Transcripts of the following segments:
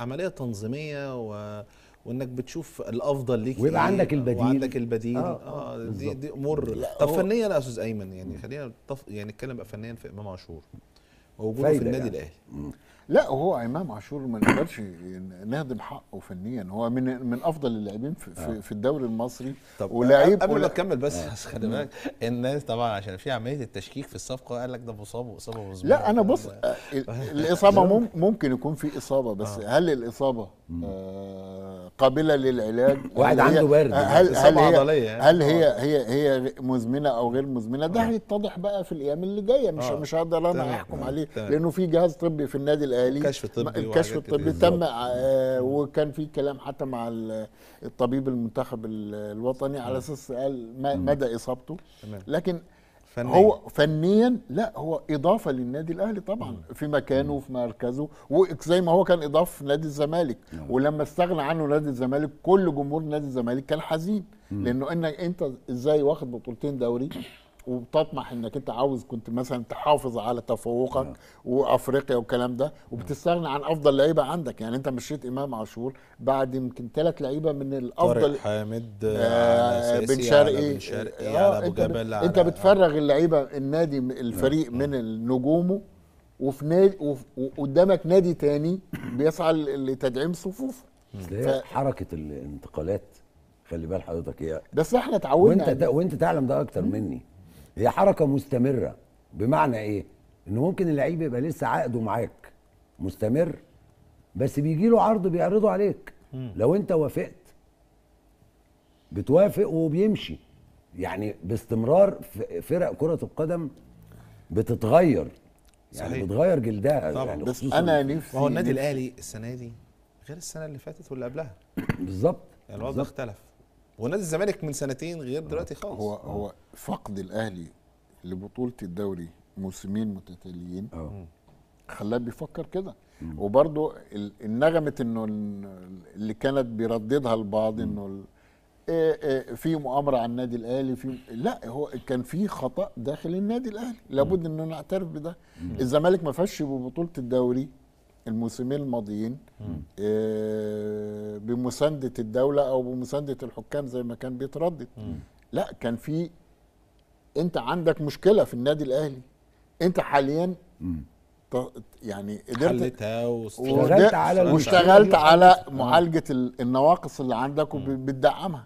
عمليه تنظيميه و وانك بتشوف الافضل ليك ويبقى عندك البديل وعندك البديل اه, آه, آه دي, دي امور طب فنيا يا استاذ ايمن يعني خلينا يعني نتكلم بقى فنيا في امام عاشور موجوده في النادي يعني. الاهلي لا هو امام عاشور ما نقدرش نهضم حقه فنيا هو من من افضل اللاعبين في, في, آه. في الدوري المصري طب ولاعيب قبل ما تكمل بس آه. خلي بالك الناس طبعا عشان في عمليه التشكيك في الصفقه قال لك ده مصاب واصابه مظبوطه لا انا بص آه، الاصابه ممكن يكون في اصابه بس آه. هل الاصابه آه، قابله للعلاج واحد عنده برد هل هل هي, هل آه. هي هي هي مزمنه او غير مزمنه ده آه. هيتضح بقى في الايام اللي جايه مش مش هقدر انا احكم عليه لانه في جهاز طبي في النادي الاهلي الكشف الطبي الكشف الطبي تم وكان في كلام حتى مع الطبيب المنتخب الوطني على اساس قال مدى اصابته لكن فنيا هو فنيا لا هو اضافه للنادي الاهلي طبعا مم. في مكانه وفي مركزه وزي ما هو كان اضافه في نادي الزمالك مم. ولما استغنى عنه نادي الزمالك كل جمهور نادي الزمالك كان حزين مم. لانه انك انت ازاي واخد بطولتين دوري وبتطمح انك انت عاوز كنت مثلا تحافظ على تفوقك نعم. وافريقيا والكلام ده نعم. وبتستغنى عن افضل لعيبه عندك يعني انت مشيت امام عاشور بعد يمكن ثلاث لعيبه من الافضل طارق حامد آه على بن شرقي بن شرقي آه على ابو جبل انت بتفرغ اللعيبه النادي الفريق مم. نعم، من نجومه وفي نادي وقدامك نادي تاني بيسعى لتدعيم صفوفه ف... حركه الانتقالات خلي بال حضرتك هي بس احنا اتعودنا وانت وانت تعلم ده اكتر مني هي حركه مستمره بمعنى ايه ان ممكن اللعيب يبقى لسه عقده معاك مستمر بس بيجي له عرض بيعرضه عليك لو انت وافقت بتوافق وبيمشي يعني باستمرار فرق كره القدم بتتغير يعني صحيح. بتغير جلدها طبعا يعني بس انا نفسي هو النادي الاهلي السنه دي غير السنه اللي فاتت واللي قبلها بالظبط يعني الوضع اختلف ونادي الزمالك من سنتين غير آه. دلوقتي خالص هو آه. هو فقد الاهلي لبطوله الدوري موسمين متتاليين آه. خلاه بيفكر كده وبرده النغمه انه اللي كانت بيرددها البعض انه في مؤامره على النادي الاهلي في لا هو كان في خطا داخل النادي الاهلي لابد انه نعترف بده الزمالك ما فش ببطوله الدوري الموسمين الماضيين آه، بمسانده الدوله او بمسانده الحكام زي ما كان بيتردد لا كان في انت عندك مشكله في النادي الاهلي انت حاليا يعني قدرت واشتغلت على واشتغلت على معالجه النواقص اللي عندك وبتدعمها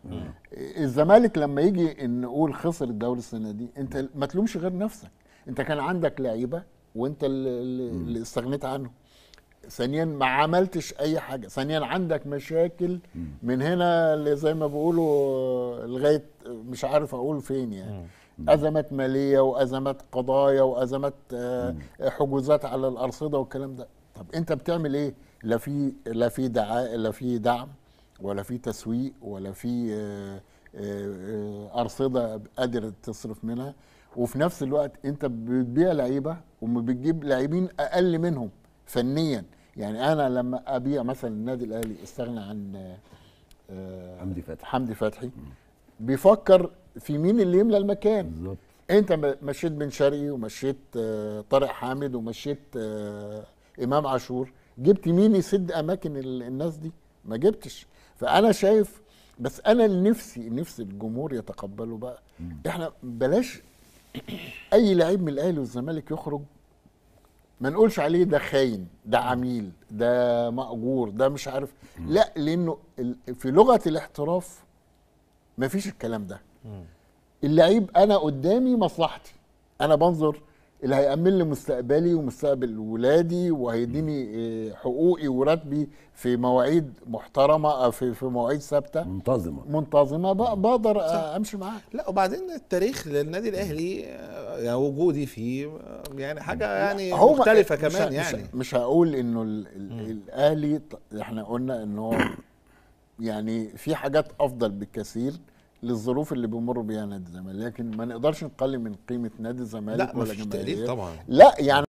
الزمالك لما يجي نقول خسر الدوري السنه دي انت ما تلومش غير نفسك انت كان عندك لعيبه وانت اللي استغنيت عنهم ثانيا ما عملتش اي حاجه ثانيا عندك مشاكل من هنا زي ما بيقولوا لغايه مش عارف اقول فين يعني ازمات ماليه وازمات قضايا وازمات آه، حجوزات على الارصده والكلام ده طب انت بتعمل ايه لا في لا في دعاء لا في دعم ولا في تسويق ولا في آه، آه، ارصده قادر تصرف منها وفي نفس الوقت انت بتبيع لعيبه وما بتجيب لاعبين اقل منهم فنيا يعني انا لما ابيع مثلا النادي الاهلي استغنى عن آه، حمدي فتحي حمدي فتحي بيفكر في مين اللي يملى المكان بالظبط انت مشيت بن شرقي ومشيت آه، طارق حامد ومشيت آه، امام عاشور جبت مين يسد اماكن الناس دي ما جبتش فانا شايف بس انا نفسي نفسي الجمهور يتقبله بقى احنا بلاش اي لعيب من الاهلي والزمالك يخرج ما نقولش عليه ده خاين ده عميل ده مأجور ده مش عارف لا لأنه في لغة الاحتراف مفيش الكلام ده اللعيب أنا قدامي مصلحتي أنا بنظر اللي هيأمن لي مستقبلي ومستقبل ولادي وهيديني آه، حقوقي وراتبي في مواعيد محترمه آه، في في مواعيد ثابته منتظمه منتظمه بقدر امشي معاه لا وبعدين التاريخ للنادي الاهلي يعني وجودي فيه يعني حاجه يعني هو مختلفه كمان مش يعني مش هقول انه الاهلي احنا قلنا انه يعني في حاجات افضل بكثير للظروف اللي بيمر بيها نادي الزمالك لكن ما نقدرش نقلل من قيمه نادي الزمالك لا ولا مفيش طبعا لا يعني